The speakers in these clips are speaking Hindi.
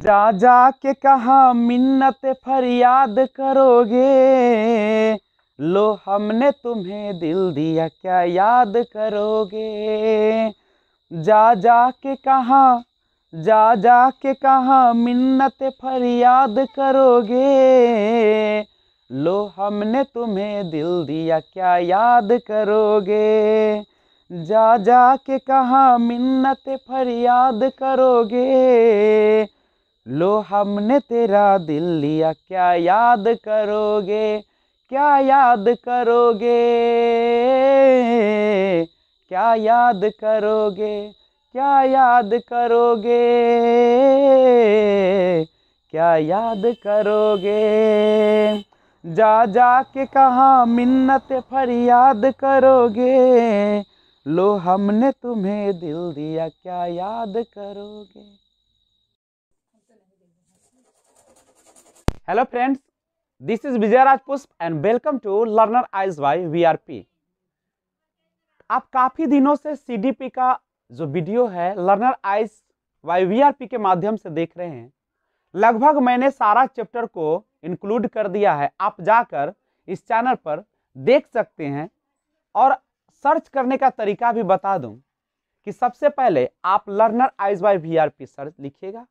जा जा के कहा मिन्नत फरियाद करोगे लो हमने तुम्हें दिल दिया क्या याद करोगे जा जा के कहा जा जा के कहा मिन्नत फरियाद करोगे लो हमने तुम्हें दिल दिया क्या याद करोगे जा जा के कहा मिन्नत फरियाद करोगे लो हमने तेरा दिल लिया क्या याद करोगे क्या याद करोगे क्या याद करोगे क्या याद करोगे क्या याद करोगे जा जा के कहाँ मिन्नत फरियाद करोगे लो हमने तुम्हें दिल दिया क्या याद करोगे hello friends this is Vijay Rajpushp and welcome to Learner Eyes by VRP. आप काफ़ी दिनों से CDP का जो वीडियो है लर्नर आइज वाई वी के माध्यम से देख रहे हैं लगभग मैंने सारा चैप्टर को इंक्लूड कर दिया है आप जाकर इस चैनल पर देख सकते हैं और सर्च करने का तरीका भी बता दूं कि सबसे पहले आप Learner Eyes Y V search लिखिएगा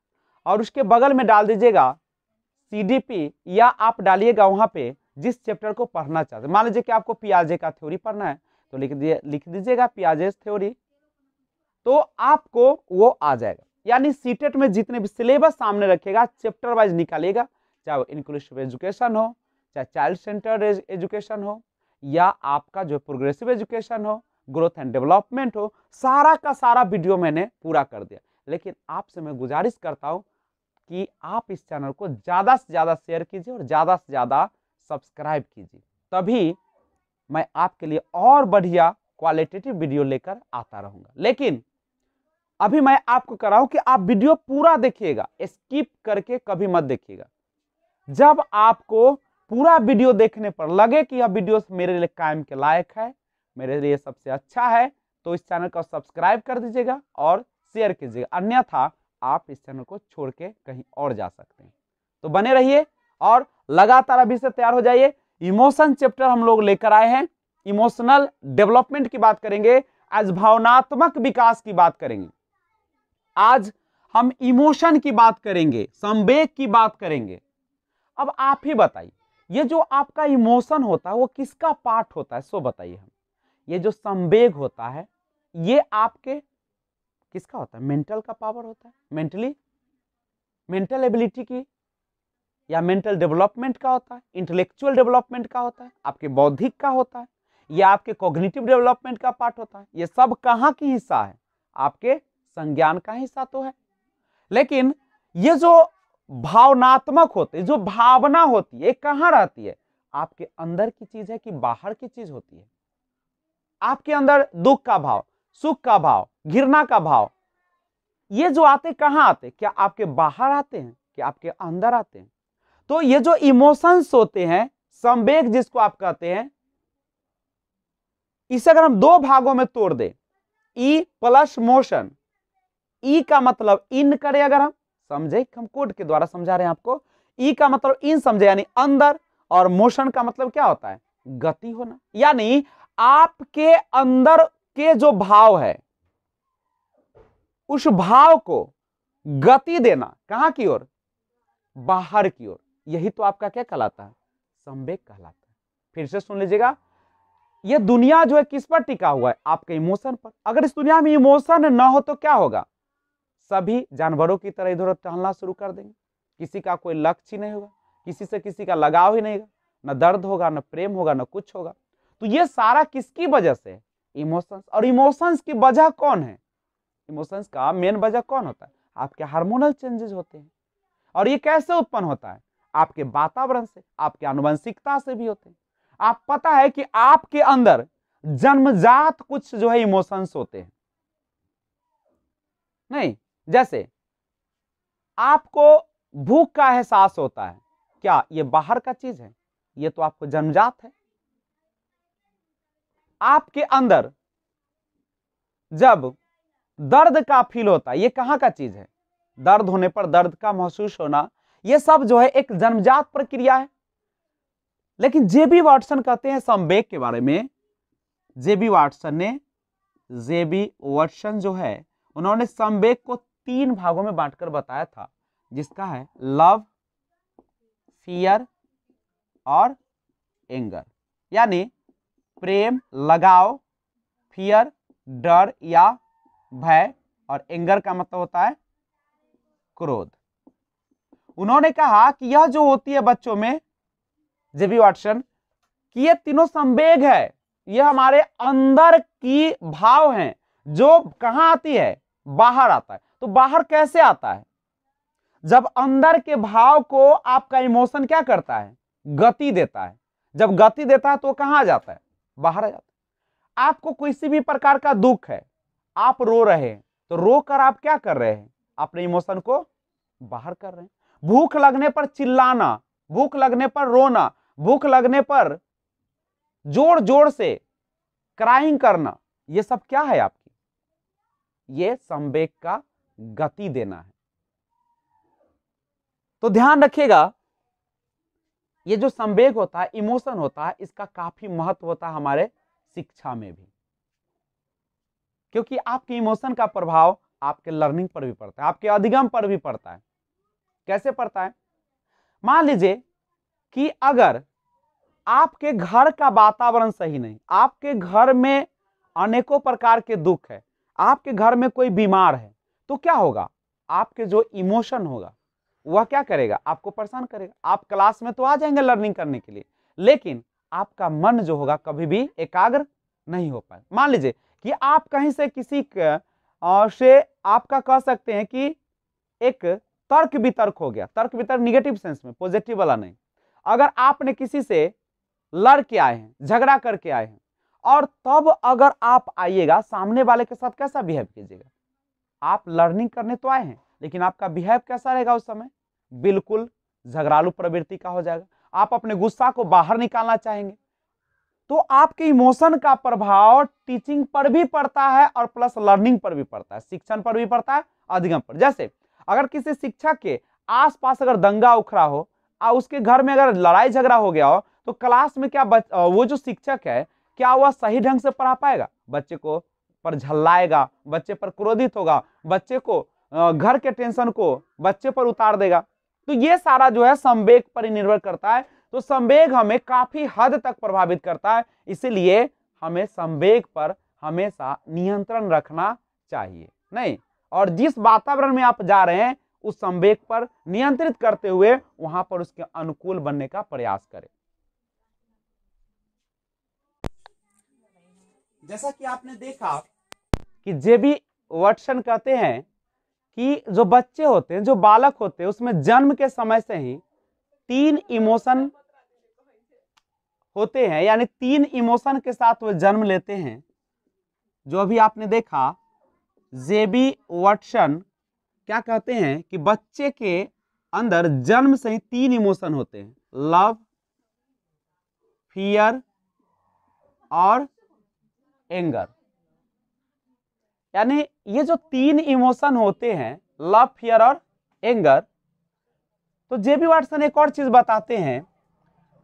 और उसके बगल में डाल दीजिएगा पी या आप डालिएगा वहाँ पे जिस चैप्टर को पढ़ना चाहते मान लीजिए कि आपको पियाजे का थ्योरी पढ़ना है तो लिख दिए लिख दीजिएगा पियाजे थ्योरी तो आपको वो आ जाएगा यानी सीटेट e में जितने भी सिलेबस सामने रखेगा चैप्टर वाइज निकालेगा चाहे वो इंक्लूसिव एजुकेशन हो चाहे चाइल्ड सेंटर एजुकेशन हो या आपका जो प्रोग्रेसिव एजुकेशन हो ग्रोथ एंड डेवलपमेंट हो सारा का सारा वीडियो मैंने पूरा कर दिया लेकिन आपसे मैं गुजारिश करता हूँ कि आप इस चैनल को ज़्यादा से ज़्यादा शेयर कीजिए और ज़्यादा से ज़्यादा सब्सक्राइब कीजिए तभी मैं आपके लिए और बढ़िया क्वालिटेटिव वीडियो लेकर आता रहूँगा लेकिन अभी मैं आपको रहा हूं कि आप वीडियो पूरा देखिएगा स्किप करके कभी मत देखिएगा जब आपको पूरा वीडियो देखने पर लगे कि यह वीडियो मेरे लिए कायम के लायक है मेरे लिए सबसे अच्छा है तो इस चैनल को सब्सक्राइब कर दीजिएगा और शेयर कीजिएगा अन्यथा आप इस चैनल को छोड़ के कहीं और जा सकते हैं तो बने रहिए और लगातार अभी से तैयार हो जाइए इमोशन चैप्टर हम लोग लेकर आए हैं इमोशनल डेवलपमेंट की बात करेंगे आज भावनात्मक विकास की बात करेंगे आज हम इमोशन की बात करेंगे संवेग की बात करेंगे अब आप ही बताइए ये जो आपका इमोशन होता है वो किसका पार्ट होता है सो बताइए हम ये जो संवेग होता है ये आपके किसका होता है मेंटल का पावर होता है मेंटली मेंटल एबिलिटी की या मेंटल डेवलपमेंट का होता है इंटेलेक्चुअल डेवलपमेंट का होता है आपके बौद्धिक का होता है या आपके कॉग्निटिव डेवलपमेंट का पार्ट होता है ये सब कहाँ की हिस्सा है आपके संज्ञान का हिस्सा तो है लेकिन ये जो भावनात्मक होते जो भावना होती है कहाँ रहती है आपके अंदर की चीज है कि बाहर की चीज होती है आपके अंदर दुख का भाव सुख का भाव घृणा का भाव ये जो आते कहाँ आते क्या आपके बाहर आते हैं क्या आपके अंदर आते हैं तो ये जो इमोशंस होते हैं संवेग जिसको आप कहते हैं इसे अगर हम दो भागों में तोड़ दें ई प्लस मोशन ई का मतलब इन करें अगर हम समझे हम कोड के द्वारा समझा रहे हैं आपको ई e का मतलब इन समझे यानी अंदर और मोशन का मतलब क्या होता है गति होना यानी आपके अंदर के जो भाव है उस भाव को गति देना कहां की ओर बाहर की ओर यही तो आपका क्या कहलाता है संवेग कहलाता है फिर से सुन लीजिएगा यह दुनिया जो है किस पर टिका हुआ है आपके इमोशन पर अगर इस दुनिया में इमोशन ना हो तो क्या होगा सभी जानवरों की तरह इधर उधर टहलना शुरू कर देंगे किसी का कोई लक्ष्य नहीं होगा किसी से किसी का लगाव ही नहीं होगा ना दर्द होगा ना प्रेम होगा ना कुछ होगा तो ये सारा किसकी वजह से है इमोशंस और इमोशंस की वजह कौन है इमोशंस का मेन वजह कौन होता है आपके हार्मोनल चेंजेस होते हैं और ये कैसे उत्पन्न होता है आपके वातावरण से आपके आनुवंशिकता से भी होते हैं आप पता है कि आपके अंदर जन्मजात कुछ जो है इमोशंस होते हैं नहीं जैसे आपको भूख का एहसास होता है क्या ये बाहर का चीज है ये तो आपको जन्मजात है आपके अंदर जब दर्द का फील होता है ये कहां का चीज है दर्द होने पर दर्द का महसूस होना यह सब जो है एक जन्मजात प्रक्रिया है लेकिन जेबी वाटसन कहते हैं संवेग के बारे में जेबी वाटसन ने जेबी वाटसन जो है उन्होंने संवेग को तीन भागों में बांटकर बताया था जिसका है लव फियर और एंगर यानी प्रेम लगाव फियर डर या भय और एंगर का मतलब होता है क्रोध उन्होंने कहा कि यह जो होती है बच्चों में जेबी वाटसन कि यह तीनों संवेग है यह हमारे अंदर की भाव हैं जो कहां आती है बाहर आता है तो बाहर कैसे आता है जब अंदर के भाव को आपका इमोशन क्या करता है गति देता है जब गति देता है तो कहां जाता है बाहर आ जाता आपको किसी भी प्रकार का दुख है आप रो रहे हैं तो रो कर आप क्या कर रहे हैं अपने इमोशन को बाहर कर रहे हैं भूख लगने पर चिल्लाना भूख लगने पर रोना भूख लगने पर जोर जोर से क्राइंग करना ये सब क्या है आपकी ये संवेग का गति देना है तो ध्यान रखिएगा ये जो संवेग होता है इमोशन होता है इसका काफी महत्व होता है हमारे शिक्षा में भी क्योंकि आपके इमोशन का प्रभाव आपके लर्निंग पर भी पड़ता है आपके अधिगम पर भी पड़ता है कैसे पड़ता है मान लीजिए कि अगर आपके घर का वातावरण सही नहीं आपके घर में अनेकों प्रकार के दुख है आपके घर में कोई बीमार है तो क्या होगा आपके जो इमोशन होगा वह क्या करेगा आपको परेशान करेगा आप क्लास में तो आ जाएंगे लर्निंग करने के लिए लेकिन आपका मन जो होगा कभी भी एकाग्र नहीं हो पाए मान लीजिए कि आप कहीं से किसी से आपका कह सकते हैं कि एक तर्क वितर्क हो गया तर्क वितर्क निगेटिव सेंस में पॉजिटिव वाला नहीं अगर आपने किसी से लड़ के आए हैं झगड़ा करके आए हैं और तब अगर आप आइएगा सामने वाले के साथ कैसा बिहेव कीजिएगा आप लर्निंग करने तो आए हैं लेकिन आपका बिहेव कैसा रहेगा उस समय बिल्कुल झगड़ालू प्रवृत्ति का हो जाएगा आप अपने गुस्सा को बाहर निकालना चाहेंगे तो आपके इमोशन का प्रभाव टीचिंग पर भी पड़ता है और प्लस लर्निंग पर भी पड़ता है शिक्षण पर भी पड़ता है अधिगम पर जैसे अगर किसी शिक्षक के आसपास अगर दंगा उखड़ा हो और उसके घर में अगर लड़ाई झगड़ा हो गया हो तो क्लास में क्या बच, वो जो शिक्षक है क्या वह सही ढंग से पढ़ा पाएगा बच्चे को पर झल्लाएगा बच्चे पर क्रोधित होगा बच्चे को घर के टेंशन को बच्चे पर उतार देगा तो ये सारा जो है संवेग पर ही निर्भर करता है तो संवेग हमें काफी हद तक प्रभावित करता है इसीलिए हमें संवेग पर हमेशा नियंत्रण रखना चाहिए नहीं और जिस वातावरण में आप जा रहे हैं उस संवेग पर नियंत्रित करते हुए वहां पर उसके अनुकूल बनने का प्रयास करें जैसा कि आपने देखा कि जेबी वटसन कहते हैं कि जो बच्चे होते हैं जो बालक होते हैं उसमें जन्म के समय से ही तीन इमोशन होते हैं यानी तीन इमोशन के साथ वे जन्म लेते हैं जो अभी आपने देखा जेबी वटसन क्या कहते हैं कि बच्चे के अंदर जन्म से ही तीन इमोशन होते हैं लव फियर और एंगर यानी ये जो तीन इमोशन होते हैं लव फियर और एंगर तो जेबी वाटसन एक और चीज़ बताते हैं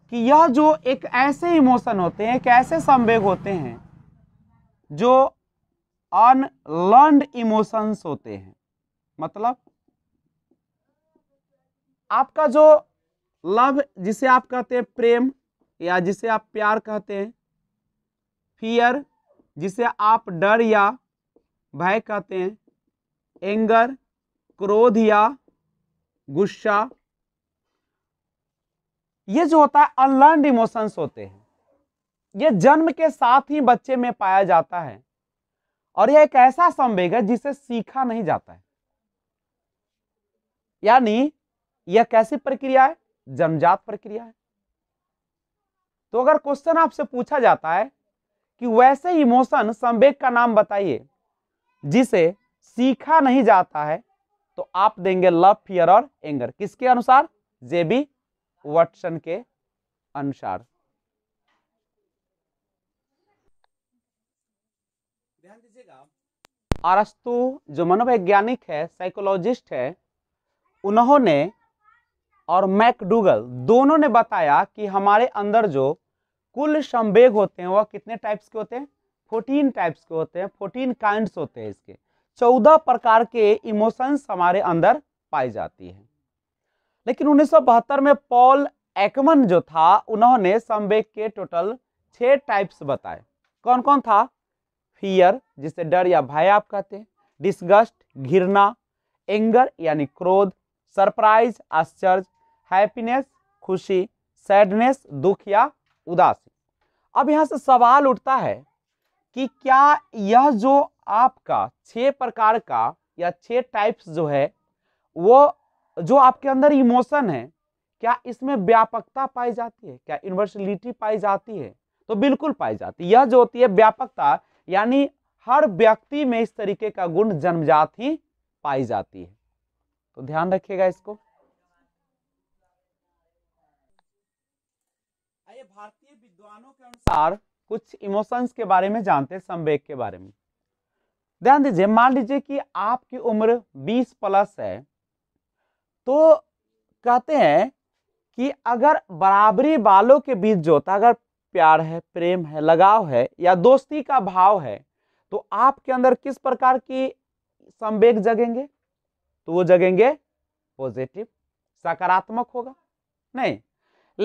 कि यह जो एक ऐसे इमोशन होते हैं एक ऐसे संवेग होते हैं जो अनलर्नड इमोशंस होते हैं मतलब आपका जो लव जिसे आप कहते हैं प्रेम या जिसे आप प्यार कहते हैं फियर जिसे आप डर या भय कहते हैं एंगर क्रोध या गुस्सा ये जो होता है अनलर्न इमोशंस होते हैं ये जन्म के साथ ही बच्चे में पाया जाता है और यह एक ऐसा संवेग है जिसे सीखा नहीं जाता है यानी यह कैसी प्रक्रिया है जन्मजात प्रक्रिया है तो अगर क्वेश्चन आपसे पूछा जाता है कि वैसे इमोशन संवेग का नाम बताइए जिसे सीखा नहीं जाता है तो आप देंगे लव फियर और एंगर किसके अनुसार जेबी वटसन के अनुसार ध्यान दीजिएगा अरस्तु जो मनोवैज्ञानिक है साइकोलॉजिस्ट है उन्होंने और मैकडूगल दोनों ने बताया कि हमारे अंदर जो कुल संवेग होते हैं वह कितने टाइप्स के होते हैं फोर्टीन टाइप्स के होते हैं फोर्टीन काइंड होते हैं इसके चौदह प्रकार के इमोशंस हमारे अंदर पाई जाती है लेकिन उन्नीस में पॉल एकमन जो था उन्होंने संवेग के टोटल छः टाइप्स बताए कौन कौन था फियर जिसे डर या भय आप कहते हैं डिस्गस्ट घिरना एंगर यानी क्रोध सरप्राइज आश्चर्य हैप्पीनेस खुशी सैडनेस दुख या उदासी अब यहाँ से सवाल उठता है कि क्या यह जो आपका छह प्रकार का या छह टाइप्स जो है वो जो आपके अंदर इमोशन है क्या इसमें व्यापकता पाई जाती है क्या यूनिवर्सलिटी पाई जाती है तो बिल्कुल पाई जाती है यह जो होती है व्यापकता यानी हर व्यक्ति में इस तरीके का गुण जन्मजात ही पाई जाती है तो ध्यान रखिएगा इसको भारतीय विद्वानों के अनुसार कुछ इमोशंस के बारे में जानते हैं संवेग के बारे में ध्यान दीजिए मान लीजिए कि आपकी उम्र 20 प्लस है तो कहते हैं कि अगर बराबरी बालों के बीच जो होता अगर प्यार है प्रेम है लगाव है या दोस्ती का भाव है तो आपके अंदर किस प्रकार की संवेग जगेंगे तो वो जगेंगे पॉजिटिव सकारात्मक होगा नहीं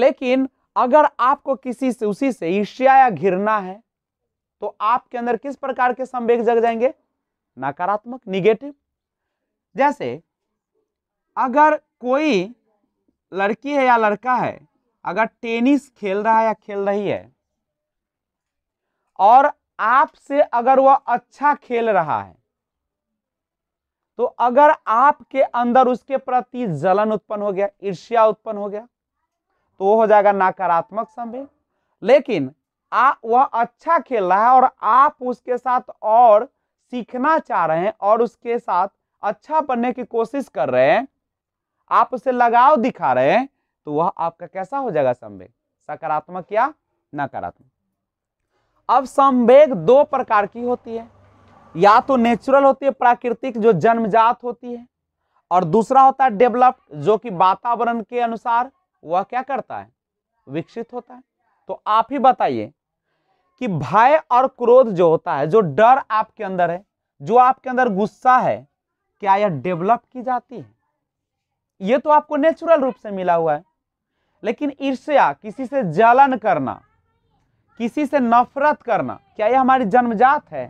लेकिन अगर आपको किसी से उसी से ईर्ष्या या घिरना है तो आपके अंदर किस प्रकार के संवेग जग जाएंगे नकारात्मक निगेटिव जैसे अगर कोई लड़की है या लड़का है अगर टेनिस खेल रहा है या खेल रही है और आपसे अगर वह अच्छा खेल रहा है तो अगर आपके अंदर उसके प्रति जलन उत्पन्न हो गया ईर्ष्या उत्पन्न हो गया तो वो हो जाएगा नकारात्मक संवेग लेकिन आ वह अच्छा खेल रहा है और आप उसके साथ और सीखना चाह रहे हैं और उसके साथ अच्छा बनने की कोशिश कर रहे हैं आप उसे लगाव दिखा रहे हैं तो वह आपका कैसा हो जाएगा संवेग सकारात्मक या नकारात्मक अब संवेग दो प्रकार की होती है या तो नेचुरल होती है प्राकृतिक जो जन्मजात होती है और दूसरा होता है डेवलप्ड जो कि वातावरण के अनुसार वह क्या करता है विकसित होता है तो आप ही बताइए कि भय और क्रोध जो होता है जो डर आपके अंदर है जो आपके अंदर गुस्सा है क्या यह डेवलप की जाती है यह तो आपको नेचुरल रूप से मिला हुआ है लेकिन ईर्ष्या किसी से जलन करना किसी से नफरत करना क्या यह हमारी जन्मजात है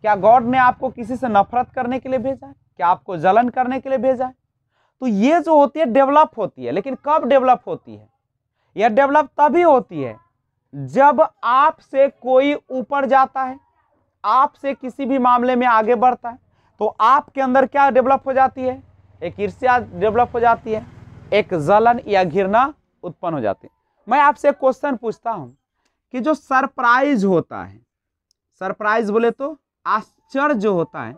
क्या गॉड ने आपको किसी से नफरत करने के लिए भेजा है क्या आपको जलन करने के लिए भेजा है तो ये जो होती है डेवलप होती है लेकिन कब डेवलप होती है यह डेवलप तभी होती है जब आपसे कोई ऊपर जाता है आपसे किसी भी मामले में आगे बढ़ता है तो आपके अंदर क्या डेवलप हो जाती है एक ईर्ष्या डेवलप हो जाती है एक जलन या घृणा उत्पन्न हो जाती है मैं आपसे क्वेश्चन पूछता हूँ कि जो सरप्राइज होता है सरप्राइज बोले तो आश्चर्य जो होता है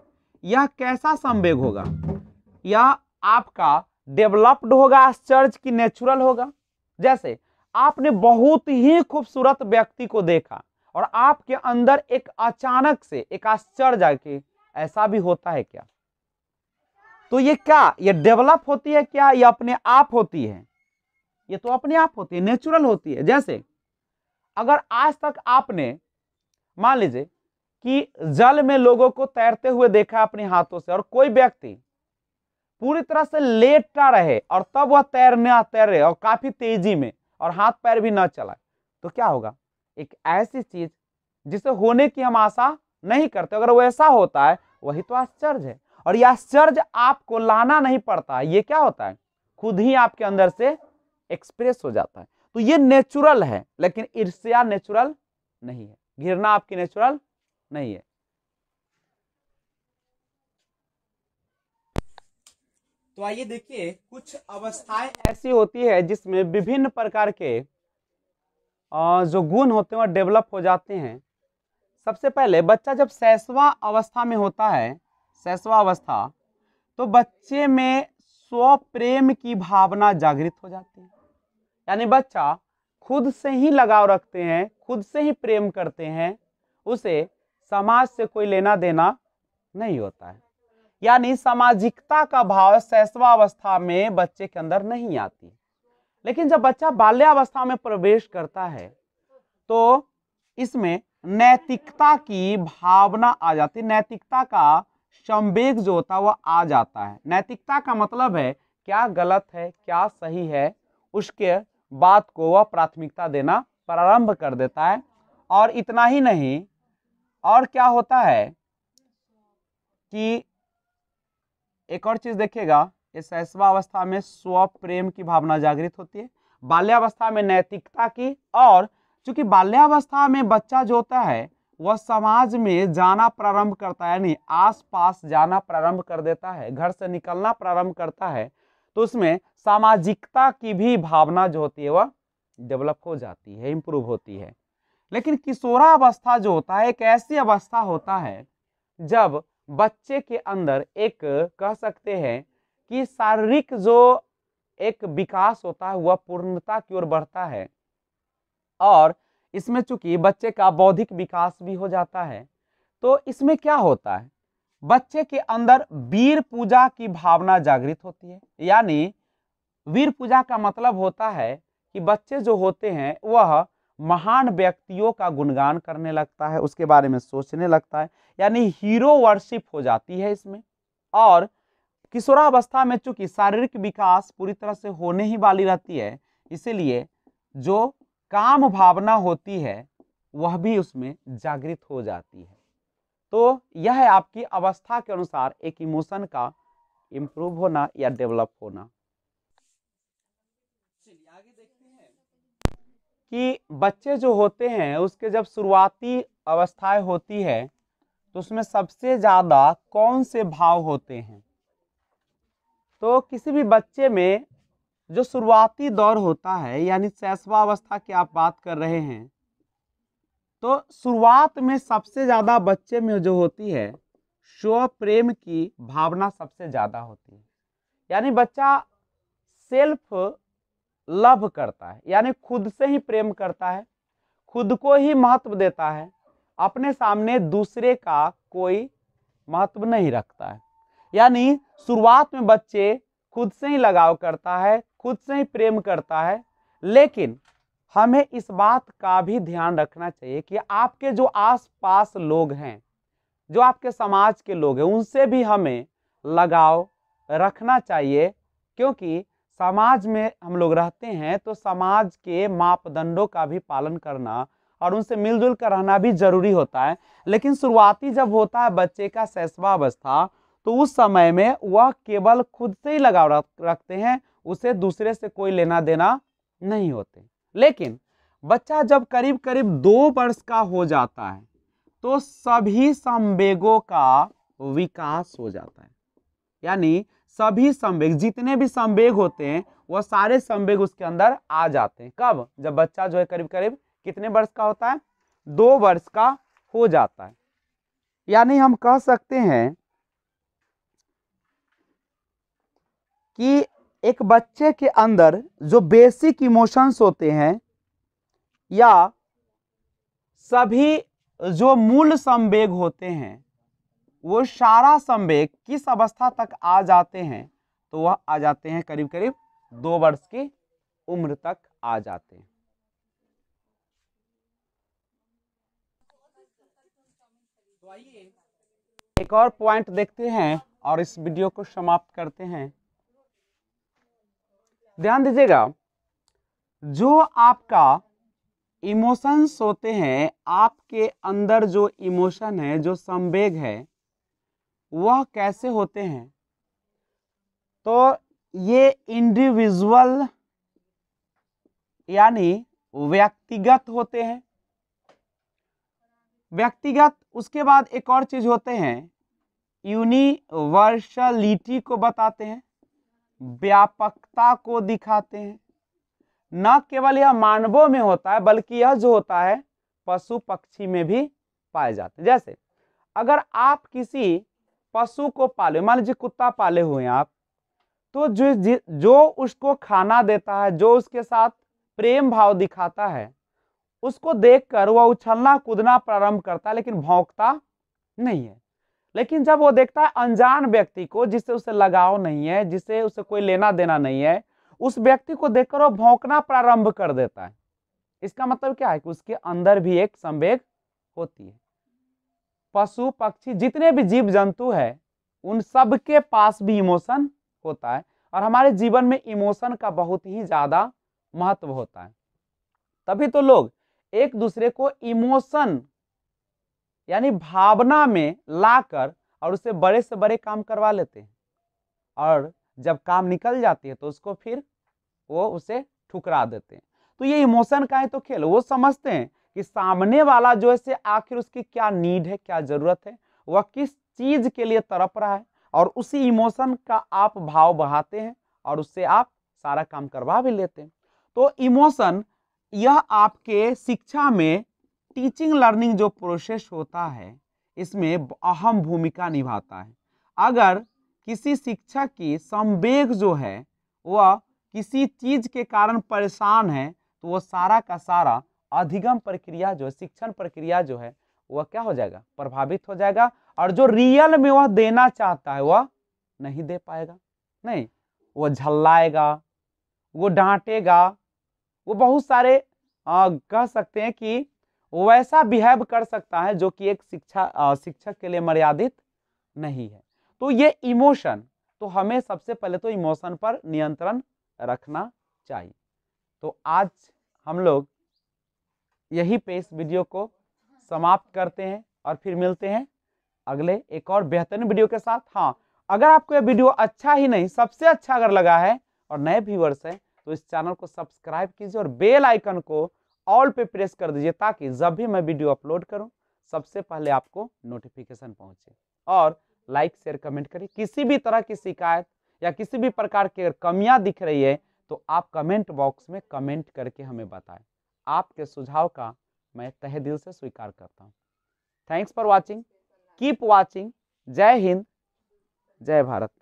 यह कैसा संवेग होगा यह आपका डेवलप्ड होगा आश्चर्य की नेचुरल होगा जैसे आपने बहुत ही खूबसूरत व्यक्ति को देखा और आपके अंदर एक अचानक से एक आश्चर्य आके ऐसा भी होता है क्या तो ये क्या ये डेवलप होती है क्या ये अपने आप होती है ये तो अपने आप होती है नेचुरल होती है जैसे अगर आज तक आपने मान लीजिए कि जल में लोगों को तैरते हुए देखा अपने हाथों से और कोई व्यक्ति पूरी तरह से लेटा रहे और तब वह तैरना तैरे और काफ़ी तेजी में और हाथ पैर भी ना चलाए तो क्या होगा एक ऐसी चीज जिसे होने की हम आशा नहीं करते अगर वो ऐसा होता है वही तो आश्चर्य है और यह आश्चर्य आपको लाना नहीं पड़ता ये क्या होता है खुद ही आपके अंदर से एक्सप्रेस हो जाता है तो ये नेचुरल है लेकिन ईर्ष्या नेचुरल नहीं है घिरना आपकी नेचुरल नहीं है तो आइए देखिए कुछ अवस्थाएं ऐसी होती है जिसमें विभिन्न प्रकार के जो गुण होते हैं वह डेवलप हो जाते हैं सबसे पहले बच्चा जब सैसवा अवस्था में होता है सैसवा अवस्था तो बच्चे में स्व प्रेम की भावना जागृत हो जाती है यानी बच्चा खुद से ही लगाव रखते हैं खुद से ही प्रेम करते हैं उसे समाज से कोई लेना देना नहीं होता है यानी सामाजिकता का भाव शैशवावस्था में बच्चे के अंदर नहीं आती लेकिन जब बच्चा बाल्यावस्था में प्रवेश करता है तो इसमें नैतिकता की भावना आ जाती नैतिकता का संवेग जो होता है वह आ जाता है नैतिकता का मतलब है क्या गलत है क्या सही है उसके बात को वह प्राथमिकता देना प्रारंभ कर देता है और इतना ही नहीं और क्या होता है कि एक और चीज देखिएगा इस अवस्था में स्व प्रेम की भावना जागृत होती है बाल्यावस्था में नैतिकता की और चूंकि बाल्यावस्था में बच्चा जो होता है वह समाज में जाना प्रारंभ करता है यानी आसपास जाना प्रारंभ कर देता है घर से निकलना प्रारंभ करता है तो उसमें सामाजिकता की भी भावना जो होती है वह डेवलप हो जाती है इम्प्रूव होती है लेकिन किशोरा अवस्था जो होता है एक ऐसी अवस्था होता है जब बच्चे के अंदर एक कह सकते हैं कि शारीरिक जो एक विकास होता है वह पूर्णता की ओर बढ़ता है और इसमें चूंकि बच्चे का बौद्धिक विकास भी हो जाता है तो इसमें क्या होता है बच्चे के अंदर वीर पूजा की भावना जागृत होती है यानी वीर पूजा का मतलब होता है कि बच्चे जो होते हैं वह महान व्यक्तियों का गुणगान करने लगता है उसके बारे में सोचने लगता है यानी हीरो वर्शिप हो जाती है इसमें और किशोरावस्था में चूंकि शारीरिक विकास पूरी तरह से होने ही वाली रहती है इसीलिए जो काम भावना होती है वह भी उसमें जागृत हो जाती है तो यह है आपकी अवस्था के अनुसार एक इमोशन का इम्प्रूव होना या डेवलप होना कि बच्चे जो होते हैं उसके जब शुरुआती अवस्थाएं होती है तो उसमें सबसे ज़्यादा कौन से भाव होते हैं तो किसी भी बच्चे में जो शुरुआती दौर होता है यानी अवस्था की आप बात कर रहे हैं तो शुरुआत में सबसे ज़्यादा बच्चे में जो होती है स्व प्रेम की भावना सबसे ज़्यादा होती है यानी बच्चा सेल्फ लव करता है यानी खुद से ही प्रेम करता है खुद को ही महत्व देता है अपने सामने दूसरे का कोई महत्व नहीं रखता है यानी शुरुआत में बच्चे खुद से ही लगाव करता है खुद से ही प्रेम करता है लेकिन हमें इस बात का भी ध्यान रखना चाहिए कि आपके जो आसपास लोग हैं जो आपके समाज के लोग हैं उनसे भी हमें लगाव रखना चाहिए क्योंकि समाज में हम लोग रहते हैं तो समाज के मापदंडों का भी पालन करना और उनसे मिलजुल कर रहना भी जरूरी होता है लेकिन शुरुआती जब होता है बच्चे का शैशवा अवस्था तो उस समय में वह केवल खुद से ही लगाव रखते हैं उसे दूसरे से कोई लेना देना नहीं होते लेकिन बच्चा जब करीब करीब दो वर्ष का हो जाता है तो सभी संवेगों का विकास हो जाता है यानी सभी संवेग जितने भी संवेग होते हैं वह सारे संवेग उसके अंदर आ जाते हैं कब जब बच्चा जो है करीब करीब कितने वर्ष का होता है दो वर्ष का हो जाता है यानी हम कह सकते हैं कि एक बच्चे के अंदर जो बेसिक इमोशंस होते हैं या सभी जो मूल संवेग होते हैं वो सारा संवेग किस अवस्था तक आ जाते हैं तो वह आ जाते हैं करीब करीब दो वर्ष की उम्र तक आ जाते हैं तो एक और पॉइंट देखते हैं और इस वीडियो को समाप्त करते हैं ध्यान दीजिएगा जो आपका इमोशंस होते हैं आपके अंदर जो इमोशन है जो संवेग है वह कैसे होते हैं तो ये इंडिविजुअल यानी व्यक्तिगत होते हैं व्यक्तिगत उसके बाद एक और चीज़ होते हैं यूनिवर्सलिटी को बताते हैं व्यापकता को दिखाते हैं न केवल यह मानवों में होता है बल्कि यह जो होता है पशु पक्षी में भी पाए जाते हैं जैसे अगर आप किसी पशु को पाले मान लीजिए कुत्ता पाले हुए हैं आप तो जो जो उसको खाना देता है जो उसके साथ प्रेम भाव दिखाता है उसको देखकर वह उछलना कूदना प्रारंभ करता है लेकिन भौंकता नहीं है लेकिन जब वो देखता है अनजान व्यक्ति को जिससे उसे लगाव नहीं है जिससे उसे कोई लेना देना नहीं है उस व्यक्ति को देखकर वो भौंकना प्रारंभ कर देता है इसका मतलब क्या है कि उसके अंदर भी एक संवेग होती है पशु पक्षी जितने भी जीव जंतु है उन सब के पास भी इमोशन होता है और हमारे जीवन में इमोशन का बहुत ही ज़्यादा महत्व होता है तभी तो लोग एक दूसरे को इमोशन यानी भावना में लाकर और उसे बड़े से बड़े काम करवा लेते हैं और जब काम निकल जाती है तो उसको फिर वो उसे ठुकरा देते हैं तो ये इमोशन का है तो खेल वो समझते हैं कि सामने वाला जो है आखिर उसकी क्या नीड है क्या जरूरत है वह किस चीज के लिए तड़प रहा है और उसी इमोशन का आप भाव बहाते हैं और उससे आप सारा काम करवा भी लेते हैं तो इमोशन यह आपके शिक्षा में टीचिंग लर्निंग जो प्रोसेस होता है इसमें अहम भूमिका निभाता है अगर किसी शिक्षक की संवेग जो है वह किसी चीज के कारण परेशान है तो वह सारा का सारा अधिगम प्रक्रिया जो है शिक्षण प्रक्रिया जो है वह क्या हो जाएगा प्रभावित हो जाएगा और जो रियल में वह देना चाहता है वह नहीं दे पाएगा नहीं वो झल्लाएगा वो डांटेगा वो बहुत सारे आ, कह सकते हैं कि वैसा बिहेव कर सकता है जो कि एक शिक्षा शिक्षक के लिए मर्यादित नहीं है तो ये इमोशन तो हमें सबसे पहले तो इमोशन पर नियंत्रण रखना चाहिए तो आज हम लोग यही पे इस वीडियो को समाप्त करते हैं और फिर मिलते हैं अगले एक और बेहतरीन वीडियो के साथ हाँ अगर आपको यह वीडियो अच्छा ही नहीं सबसे अच्छा अगर लगा है और नए व्यूवर्स हैं तो इस चैनल को सब्सक्राइब कीजिए और बेल आइकन को ऑल पे प्रेस कर दीजिए ताकि जब भी मैं वीडियो अपलोड करूं सबसे पहले आपको नोटिफिकेशन पहुंचे और लाइक शेयर कमेंट करिए किसी भी तरह की शिकायत या किसी भी प्रकार की अगर कमियां दिख रही है तो आप कमेंट बॉक्स में कमेंट करके हमें बताएं आपके सुझाव का मैं तहे दिल से स्वीकार करता हूँ thanks for watching keep watching जय हिंद जय भारत